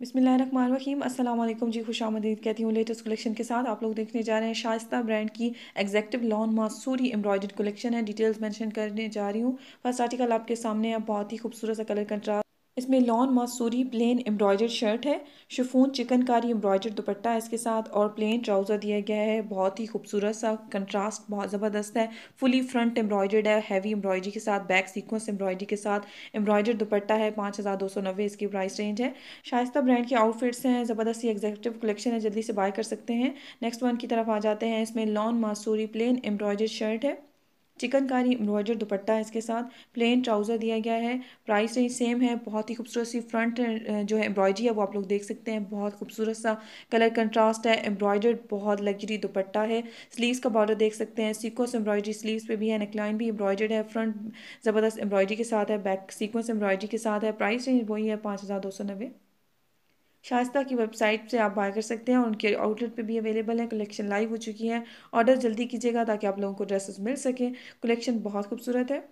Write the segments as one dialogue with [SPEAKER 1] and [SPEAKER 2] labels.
[SPEAKER 1] बिसमीम अल्लाम जी खुश आमदीद कहती हूँ लेटेस्ट कलेक्शन के साथ आप लोग देखने जा रहे हैं शाइस्ता ब्रांड की executive lawn Masoori embroidered collection है डिटेल्स मेंशन करने जा रही हूँ फर्स्ट आर्टिकल आपके सामने है बहुत ही खूबसूरत सा कलर कंट्रास्ट इसमें lawn Masoori plain embroidered shirt है शुफून चिकनकारी एम्ब्रॉयडर्ड दुपट्टा है इसके साथ और प्लेन ट्राउज़र दिया गया है बहुत ही खूबसूरत सा कंट्रास्ट बहुत ज़बरदस्त है फुली फ्रंट एम्ब्रॉयडर्ड है हैवी एम्ब्रॉयडरी के साथ बैक सीक्वेंस एम्ब्रॉयडरी के साथ एम्ब्रॉयडर दुपट्टा है पाँच हज़ार दो सौ नब्बे इसकी प्राइस रेंज है शाइस्ता ब्रांड के आउटफिट्स हैं ज़बरदस्त ही एग्जेक्टिव कलेक्शन है जल्दी से बाय कर सकते हैं नेक्स्ट वन की तरफ आ जाते हैं इसमें lawn Masoori plain embroidered shirt है चिकनकारी एम्ब्रॉयडर दुपट्टा है इसके साथ प्लेन ट्राउज़र दिया गया है प्राइस रेंज तो सेम है बहुत ही खूबसूरत सी फ्रंट जो है एम्ब्रॉयडरी है वो आप लोग देख सकते हैं बहुत खूबसूरत सा कलर कंट्रास्ट है एम्ब्रॉयडर बहुत लग्जरी दुपट्टा है स्लीव्स का बॉर्डर देख सकते हैं सीक्वेंस एम्ब्रॉयडरी स्लीव्स पे भी है नेकलाइन भी एम्ब्रॉयडर्ड है फ्रंट ज़बरदस्त एम्ब्रॉयडरी के साथ है बैक सीक्वेंस एम्ब्रॉयडरी के साथ है प्राइस रेंज वही है पाँच हज़ार दो सौ नब्बे शाइस्ता की वेबसाइट से आप बाय कर सकते हैं उनके आउटलेट पे भी अवेलेबल है कलेक्शन लाइव हो चुकी है ऑर्डर जल्दी कीजिएगा ताकि आप लोगों को ड्रेसेस मिल सकें कलेक्शन बहुत खूबसूरत है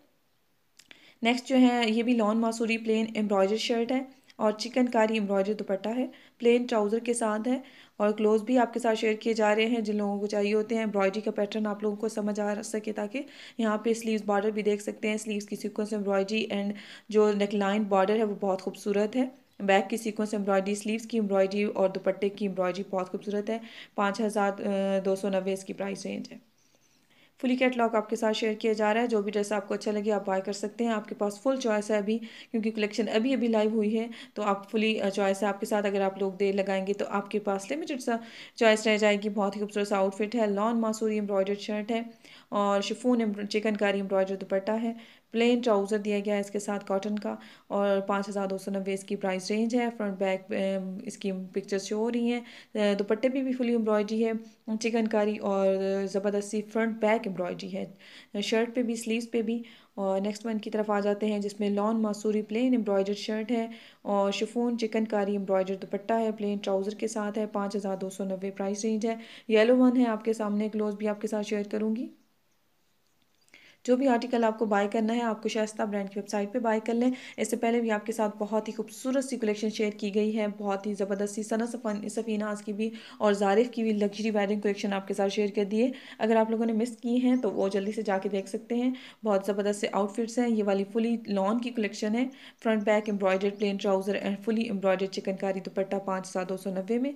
[SPEAKER 1] नेक्स्ट जो है ये भी lawn Masoori plain embroider shirt है और चिकनकारी एम्ब्रॉयडरी दुपट्टा है प्लेन ट्राउज़र के साथ है और क्लोज भी आपके साथ शेयर किए जा रहे हैं जिन लोगों को चाहिए होते हैं एम्ब्रॉयडरी का पैटर्न आप लोगों को समझ आ सके ताकि यहाँ पे स्लीव्स बॉर्डर भी देख सकते हैं स्लीव्स की सीक्वेंस एम्ब्रॉयडरी एंड जो नेकलाइन बॉर्डर है वो बहुत खूबसूरत है बैक की सीक्वेंस एम्ब्रॉयडरी स्लीव्स की एम्ब्रॉयडरी और दुपट्टे की एम्ब्रॉयडरी बहुत खूबसूरत है पाँच हज़ार दो सौ नब्बे इसकी प्राइस रेंज है फुली कैटलॉग आपके साथ शेयर किया जा रहा है जो भी ड्रेस आपको अच्छा लगे आप बाय कर सकते हैं आपके पास फुल चॉइस है अभी क्योंकि कलेक्शन अभी अभी लाइव हुई है तो आप फुली चॉइस है आपके साथ अगर आप लोग देर लगाएंगे तो आपके पास लिमिटेड सा चॉइस रह जाएगी बहुत ही खूबसूरत सा आउटफिट है लॉन मासूरी एम्ब्रॉयडर्ड शर्ट है और शिफोन चिकनकारी एम्ब्रॉयडर दुपट्टा है प्लेन ट्राउज़र दिया गया है इसके साथ कॉटन का और पाँच हज़ार दो सौ नब्बे इसकी प्राइस रेंज है फ्रंट बैक इसकी पिक्चर शो हो रही हैं दुपट्टे भी, भी फुली एम्ब्रॉयडरी है चिकनकारी और ज़बरदस्ती फ्रंट बैक एम्ब्रॉयडरी है शर्ट पे भी स्लीव्स पे भी और नेक्स्ट वन की तरफ आ जाते हैं जिसमें lawn Masoori plain embroider shirt है और शिफोन चिकनकारी एम्ब्रॉयडर दुपट्टा है प्लेन ट्राउज़र के साथ है पाँच हज़ार दो सौ नब्बे प्राइस रेंज है येलो वन है आपके सामने क्लोज भी आपके साथ शेयर करूँगी जो भी आर्टिकल आपको बाय करना है आपको शायस्ता ब्रांड की वेबसाइट पे बाय कर लें इससे पहले भी आपके साथ बहुत ही खूबसूरत सी कलेक्शन शेयर की गई है बहुत ही ज़बरदस्त सी सना सफ़ीनाज की भी और जारिफ की भी लग्जरी वेडिंग कलेक्शन आपके साथ शेयर कर दिए अगर आप लोगों ने मिस की हैं तो वो जल्दी से जाके देख सकते हैं बहुत ज़बरदस्त से आउटफिट्स हैं ये वाली फुली लॉन की कलेक्शन है front back embroidered plain trouser and fully embroidered chikankari dupatta पाँच सात दो सौ नब्बे में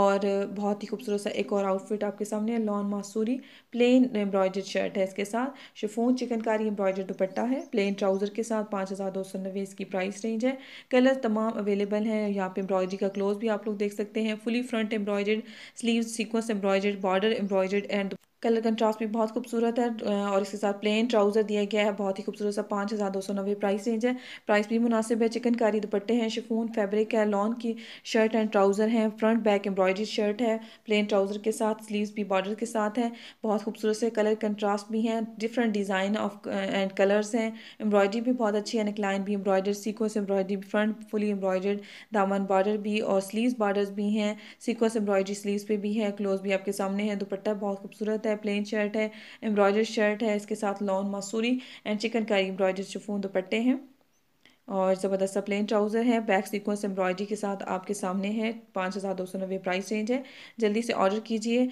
[SPEAKER 1] और बहुत ही खूबसूरत सा एक और आउटफिट आपके सामने है lawn Masoori plain embroidered shirt है इसके साथ शिफोन चिकनकारी एम्ब्रॉयडर्ड दुपट्टा है प्लेन ट्राउज़र के साथ पाँच हज़ार दो सौ नब्बे इसकी प्राइस रेंज है कलर तमाम अवेलेबल है यहाँ पे एम्ब्रॉयडरी का क्लोज भी आप लोग देख सकते हैं fully front embroidered sleeve sequence embroidered border embroidered and colour contrast भी बहुत खूबसूरत है और इसके साथ प्लेन ट्राउज़र दिया गया है बहुत ही खूबसूरत सा पाँच हज़ार दो सौ नब्बे प्राइस रेंज है प्राइस भी मुनासिब है चिकनकारी दुपट्टे हैं शिफून फैब्रिक है लॉन की शर्ट एंड ट्राउज़र हैं फ्रंट बैक एम्ब्रॉयडरी शर्ट है प्लेन ट्राउज़र के साथ स्लीव्स भी बॉर्डर के साथ है बहुत खूबसूरत से कलर कंट्रास्ट भी हैं different design of and colours हैं एम्ब्रॉयडरी भी बहुत अच्छी है नेकलाइन भी embroider sequence embroidery front fully embroidered दामन बॉर्डर भी और स्लीव बॉर्डर भी हैं सीकोस एम्ब्रॉयडरी स्लीव पे भी है क्लोज भी आपके सामने है दुपट्टा बहुत खूबसूरत है है प्लेन शर्ट है एम्ब्रॉयडर शर्ट है इसके साथ lawn Masoori and chikankari embroider chiffon दुपट्टे हैं और ज़बरदस्त प्लेन ट्राउज़र है बैक सीक्वेंस एम्ब्रॉयडरी के साथ आपके सामने है पाँच हज़ार दो सौ नब्बे प्राइस रेंज है जल्दी से ऑर्डर कीजिए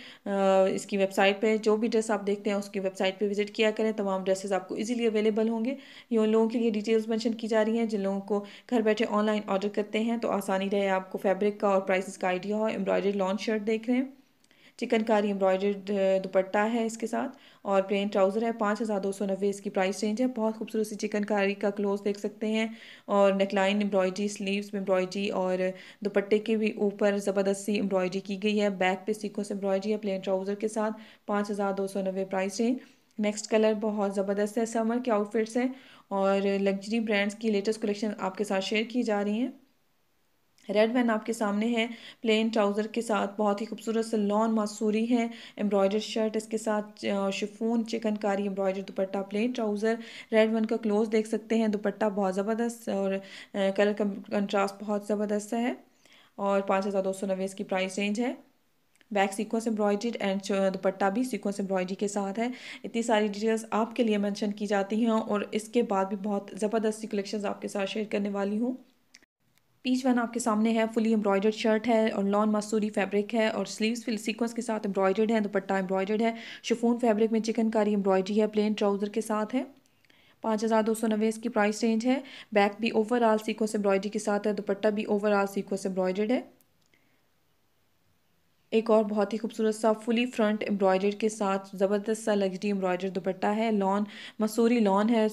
[SPEAKER 1] इसकी वेबसाइट पे जो भी ड्रेस आप देखते हैं उसकी वेबसाइट पे विजिट किया करें तमाम ड्रेसेस आपको इजीली अवेलेबल होंगे ये उन लोगों के लिए डिटेल्स मैंशन की जा रही हैं जिन लोगों को घर बैठे ऑनलाइन ऑर्डर करते हैं तो आसानी रहे आपको फैब्रिक का और प्राइस का आइडिया हो एम्ब्रॉयडरी लॉन्च शर्ट देख रहे हैं चिकनकारी एम्ब्रॉयडर्ड दुपट्टा है इसके साथ और प्लेन ट्राउज़र है पाँच हज़ार दो सौ नब्बे इसकी प्राइस रेंज है बहुत खूबसूरत सी चिकनकारी का क्लोथ देख सकते हैं और नेकलाइन एम्ब्रॉयडरी स्लीव्स में एम्ब्रॉयडरी और दुपट्टे के भी ऊपर ज़बरदस्त सी एम्ब्रॉयडरी की गई है बैक पे सीखों से एम्ब्रॉयडरी है प्लेन ट्राउज़र के साथ पाँच हज़ार दो सौ नब्बे प्राइस रेंज नेक्स्ट कलर बहुत ज़बरदस्त है समर के आउटफिट्स हैं और लग्जरी ब्रांड्स की लेटेस्ट कलेक्शन आपके साथ शेयर की जा रही हैं रेड वैन आपके सामने है प्लेन ट्राउज़र के साथ बहुत ही खूबसूरत से लॉन मासूरी है एम्ब्रॉयडर शर्ट इसके साथ chiffon chikankari embroider dupatta plain trouser red one का क्लोज देख सकते हैं दुपट्टा बहुत ज़बरदस्त और कलर का कंट्रास्ट बहुत ज़बरदस्त है और पाँच हज़ार दो सौ नब्बे इसकी प्राइस रेंज है back sequence embroidered and dupatta भी सीक्वेंस एम्ब्रॉयड्री के साथ है इतनी सारी डिटेल्स आपके लिए मेंशन की जाती हैं और इसके बाद भी बहुत ज़बरदस्ती कलेक्शंस आपके साथ शेयर करने वाली हूँ पीच वन आपके सामने है फुली एम्ब्रॉयडर्ड शर्ट है और लॉन मसूरी फैब्रिक है और स्लीव्स फिल सीक्वेंस के साथ एम्ब्रॉयडर्ड है दुपट्टा एम्ब्रॉयडर्ड है शिफोन फैब्रिक में चिकनकारी एम्ब्रॉयडरी है प्लेन ट्राउज़र के साथ है पाँच हज़ार दो सौ नब्बे इसकी प्राइस रेंज है बैक भी ओवरऑल सीक्वेंस एम्ब्रॉयडरी के साथ है दुपट्टा भी ओवरऑल सीक्वेंस एम्ब्रॉयडर्ड है एक और बहुत ही खूबसूरत सा फुली फ्रंट एम्ब्रॉयडर के साथ ज़बरदस्त सा लग्जरी एम्ब्रॉयडर दुपट्टा है लॉन मसूरी लॉन है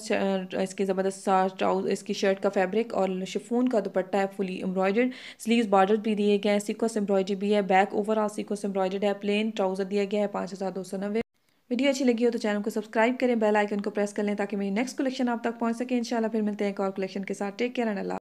[SPEAKER 1] इसके ज़बरदस्त सा ट्राउज इसकी शर्ट का फैब्रिक और शिफोन का दुपट्टा है फुली एम्ब्रॉयडर्ड स्लीव्स बॉर्डर भी दिए गए हैं सीक्वेंस एम्ब्रॉयडरी भी है बैक ओवरऑल सीक्वेंस एम्ब्रॉयडर्ड है प्लेन ट्राउज़र दिया गया है पाँच हज़ार दो सौ नब्बे वीडियो अच्छी लगी हो तो चैनल को सब्सक्राइब करें बेल आइकन को प्रेस कर लें ताकि मेरी नेक्स्ट कलेक्शन आप तक पहुँच सके इंशाल्लाह फिर मिलते हैं एक और कलेक्शन के साथ टेक केयर एंड अल्लाह